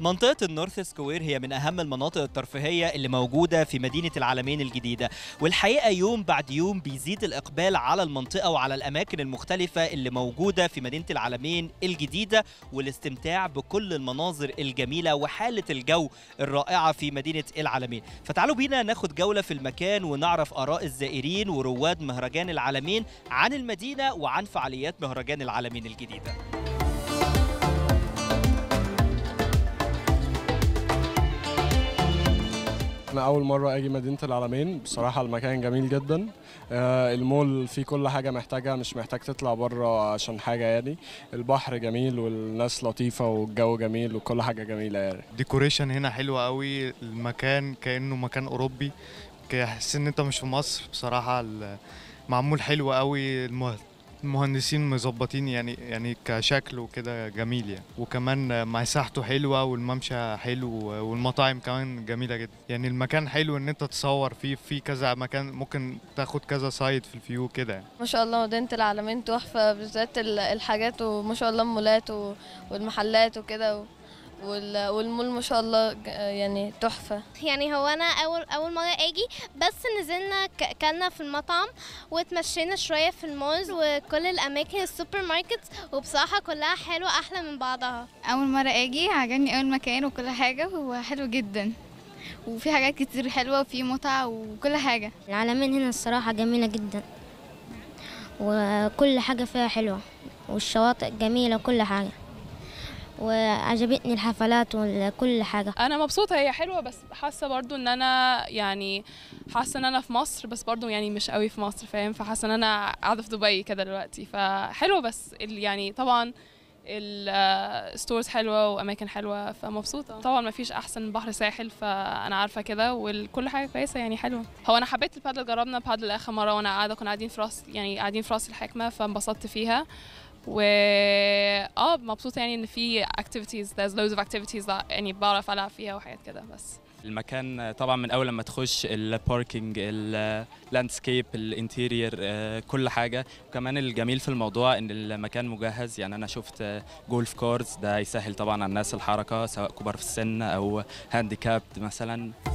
منطقة النورث سكوير هي من أهم المناطق الترفيهية اللي موجودة في مدينة العالمين الجديدة والحقيقة يوم بعد يوم بيزيد الإقبال على المنطقة وعلى الأماكن المختلفة اللي موجودة في مدينة العالمين الجديدة والاستمتاع بكل المناظر الجميلة وحالة الجو الرائعة في مدينة العالمين فتعالوا بينا ناخد جولة في المكان ونعرف آراء الزائرين ورواد مهرجان العالمين عن المدينة وعن فعاليات مهرجان العالمين الجديدة انا اول مره اجي مدينه العلمين بصراحه المكان جميل جدا آه، المول فيه كل حاجه محتاجها مش محتاج تطلع بره عشان حاجه يعني البحر جميل والناس لطيفه والجو جميل وكل حاجه جميله يعني ديكوريشن هنا حلوه قوي المكان كانه مكان اوروبي تحس ان انت مش في مصر بصراحه معمول حلو قوي المهندسين مظبطين يعني يعني كشكل وكده جميل يعني وكمان مساحته حلوه والممشى حلو والمطاعم كمان جميله جدا يعني المكان حلو ان انت تصور فيه في كذا مكان ممكن تاخد كذا سايد في الفيو كده يعني. ما شاء الله مدينه العالمين تحفه بالذات الحاجات وما شاء الله المولات والمحلات وكده والمول ما شاء الله يعني تحفه يعني هو انا اول اول مره اجي بس نزلنا كلنا في المطعم واتمشينا شويه في المولز وكل الاماكن السوبر ماركت وبصراحه كلها حلوه احلى من بعضها اول مره اجي عجبني اول مكان وكل حاجه هو حلو جدا وفي حاجات كتير حلوه وفي متعه وكل حاجه العالمين هنا الصراحه جميله جدا وكل حاجه فيها حلوه والشواطئ جميله وكل حاجه وعجبتني الحفلات وكل حاجه انا مبسوطه هي حلوه بس حاسه برضو ان انا يعني حاسه ان انا في مصر بس برضو يعني مش قوي في مصر فاهم فحاسه ان انا قاعده في دبي كده دلوقتي فحلوه بس يعني طبعا الستورز حلوه واماكن حلوه فمبسوطه طبعا ما فيش احسن بحر ساحل فانا عارفه كده وكل حاجه كويسه يعني حلوه هو انا حبيت البادل جربنا بادل اخر مره وانا قاعده كنا قاعدين في راس يعني قاعدين في راس الحكمه فانبسطت فيها و اه مبسوطه يعني ان في اكتيفيتيز there's loads of activities that يعني بعرف العب فيها وحاجات كده بس المكان طبعا من اول لما تخش الباركينج اللاندسكيب الانتيرير كل حاجه وكمان الجميل في الموضوع ان المكان مجهز يعني انا شفت جولف كارز ده يسهل طبعا على الناس الحركه سواء كبار في السن او هانديكابد مثلا